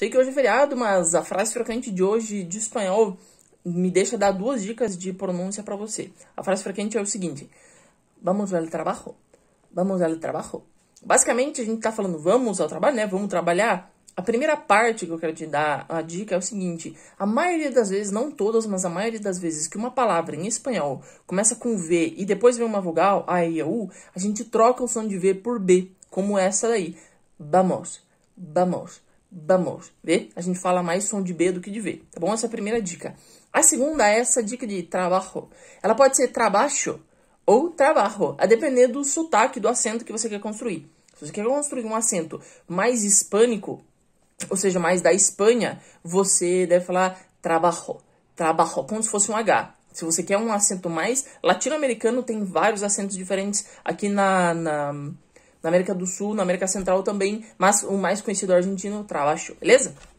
Sei que hoje é feriado, mas a frase frequente de hoje de espanhol me deixa dar duas dicas de pronúncia para você. A frase frequente é o seguinte: Vamos ao trabalho. Vamos ao trabalho. Basicamente, a gente está falando vamos ao trabalho, né? Vamos trabalhar. A primeira parte que eu quero te dar a dica é o seguinte: a maioria das vezes, não todas, mas a maioria das vezes que uma palavra em espanhol começa com V e depois vem uma vogal, A, E, U, a gente troca o som de V por B, como essa daí. Vamos, vamos. Vamos ver. A gente fala mais som de B do que de V, tá bom? Essa é a primeira dica. A segunda é essa dica de trabalho. Ela pode ser trabalho ou trabalho, a depender do sotaque, do acento que você quer construir. Se você quer construir um acento mais hispânico, ou seja, mais da Espanha, você deve falar trabalho, trabalho, como se fosse um H. Se você quer um acento mais latino-americano, tem vários acentos diferentes aqui na, na na América do Sul, na América Central também, mas o mais conhecido argentino, Trabajo, beleza?